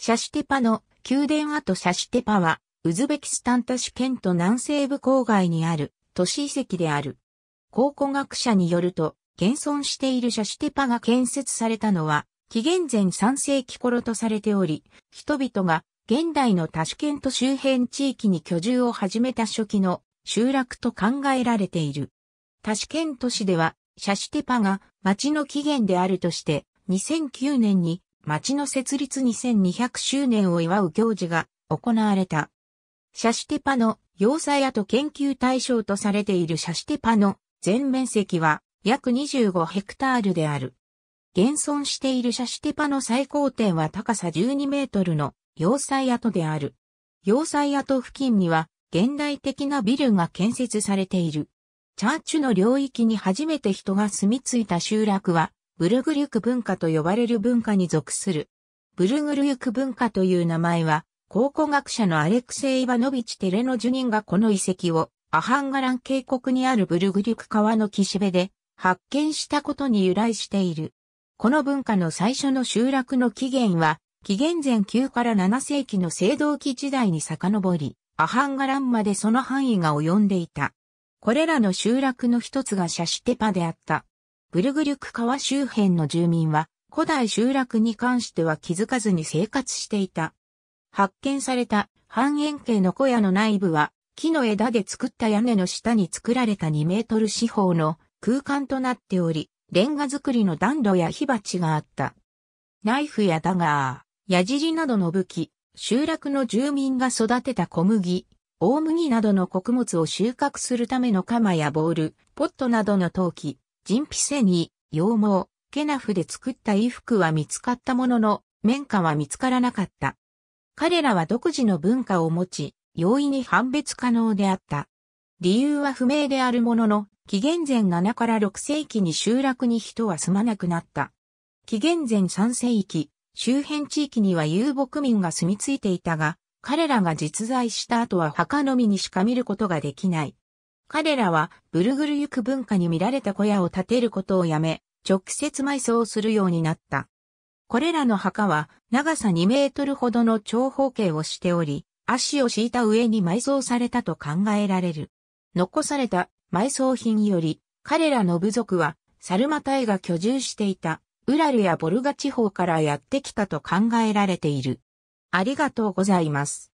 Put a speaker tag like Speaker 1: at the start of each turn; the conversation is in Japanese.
Speaker 1: シャシテパの宮殿跡シャシテパは、ウズベキスタンタシケント南西部郊外にある都市遺跡である。考古学者によると、現存しているシャシテパが建設されたのは、紀元前3世紀頃とされており、人々が現代のタシケント周辺地域に居住を始めた初期の集落と考えられている。タシケント市では、シャシテパが町の起源であるとして、2009年に町の設立2200周年を祝う行事が行われた。シャシテパの要塞跡研究対象とされているシャシテパの全面積は約25ヘクタールである。現存しているシャシテパの最高点は高さ12メートルの要塞跡である。要塞跡付近には現代的なビルが建設されている。チャーチュの領域に初めて人が住み着いた集落はブルグリュク文化と呼ばれる文化に属する。ブルグリュク文化という名前は、考古学者のアレクセイ・イバノビチ・テレノジュニンがこの遺跡を、アハンガラン渓谷にあるブルグリュク川の岸辺で発見したことに由来している。この文化の最初の集落の起源は、紀元前9から7世紀の青銅器時代に遡り、アハンガランまでその範囲が及んでいた。これらの集落の一つがシャシテパであった。ブルグリュク川周辺の住民は、古代集落に関しては気づかずに生活していた。発見された半円形の小屋の内部は、木の枝で作った屋根の下に作られた2メートル四方の空間となっており、レンガ作りの暖炉や火鉢があった。ナイフやダガー、矢尻などの武器、集落の住民が育てた小麦、大麦などの穀物を収穫するための鎌やボール、ポットなどの陶器、人皮繊維、羊毛、ケナフで作った衣服は見つかったものの、綿花は見つからなかった。彼らは独自の文化を持ち、容易に判別可能であった。理由は不明であるものの、紀元前7から6世紀に集落に人は住まなくなった。紀元前3世紀、周辺地域には遊牧民が住み着いていたが、彼らが実在した後は墓のみにしか見ることができない。彼らはブルグルユク文化に見られた小屋を建てることをやめ、直接埋葬するようになった。これらの墓は長さ2メートルほどの長方形をしており、足を敷いた上に埋葬されたと考えられる。残された埋葬品より、彼らの部族はサルマ隊が居住していたウラルやボルガ地方からやってきたと考えられている。ありがとうございます。